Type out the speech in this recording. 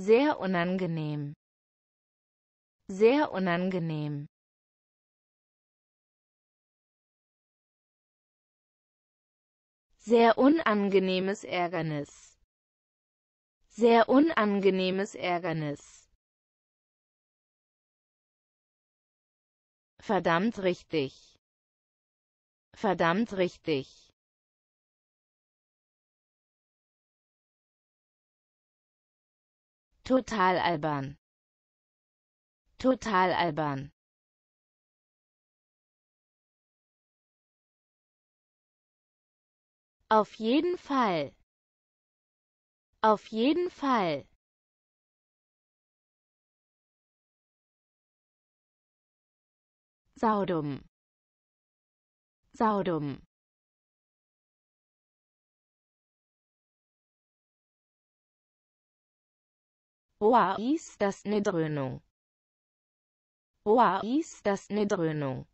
Sehr unangenehm. Sehr unangenehm. Sehr unangenehmes Ärgernis. Sehr unangenehmes Ärgernis. Verdammt richtig. Verdammt richtig. Total albern. Total albern. Auf jeden Fall. Auf jeden Fall. Saudum. Saudum. Oa ist das ne Dröhnung. Oa ist das ne Dröhnung.